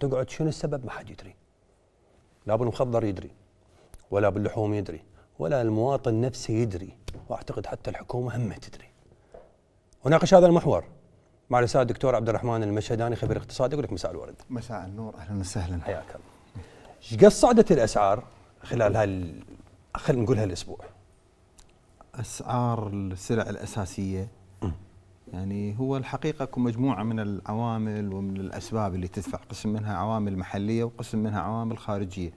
تقعد شنو السبب ما حد يدري لا بالمخدر يدري ولا باللحوم يدري ولا المواطن نفسه يدري واعتقد حتى الحكومه هم تدري وناقش هذا المحور مع الأستاذ الدكتور عبد الرحمن المشهداني خبير اقتصاد يقول لك مساء الورد مساء النور اهلا وسهلا حياك الله ايش قد صعدت الاسعار خلال هال خلينا نقول هالاسبوع اسعار السلع الاساسيه يعني هو الحقيقة مجموعة من العوامل ومن الأسباب اللي تدفع قسم منها عوامل محلية وقسم منها عوامل خارجية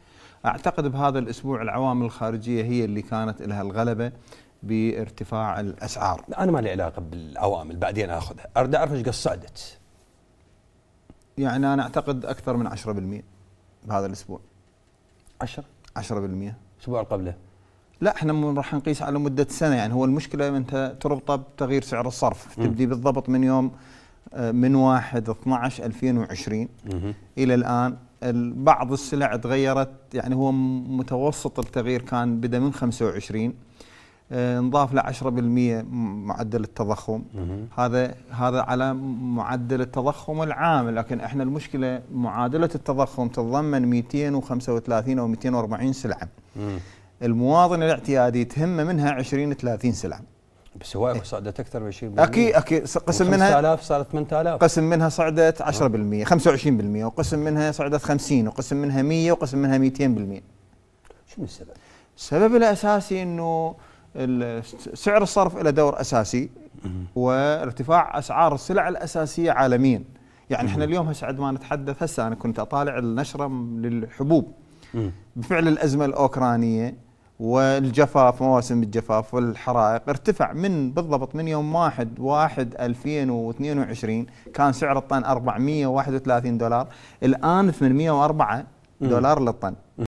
أعتقد بهذا الأسبوع العوامل الخارجية هي اللي كانت لها الغلبة بارتفاع الأسعار أنا ما لي علاقة بالعوامل بعدين أخذها أريد أعرف إيش قد صعدت يعني أنا أعتقد أكثر من 10% بهذا الأسبوع 10 10% الأسبوع اللي قبله لا احنا راح نقيس على مده سنه يعني هو المشكله انت تربطه بتغيير سعر الصرف م. تبدي بالضبط من يوم آه، من 1 12 2020 م. الى الان بعض السلع تغيرت يعني هو متوسط التغيير كان بدا من 25 آه، انضاف له 10% معدل التضخم هذا هذا على معدل التضخم العام لكن احنا المشكله معادله التضخم تتضمن 235 او 240 سلعه المواطن الاعتيادي تهمه منها 20 30 سلعه بس إيه؟ صعدت اكثر من 20% اكيد اكيد قسم منها 5000 صارت 8000 قسم منها صعدت 10% 25% وقسم منها صعدت 50 وقسم منها 100 وقسم منها 200% شنو السبب؟ السبب الاساسي انه سعر الصرف له دور اساسي وارتفاع اسعار السلع الاساسيه عالميا يعني احنا اليوم هسه ما نتحدث هسه انا كنت اطالع النشره للحبوب بفعل الازمه الاوكرانيه والجفاف مواسم الجفاف والحرائق ارتفع من بالضبط من يوم 1 1 2022 كان سعر الطن 431 دولار الان 804 دولار للطن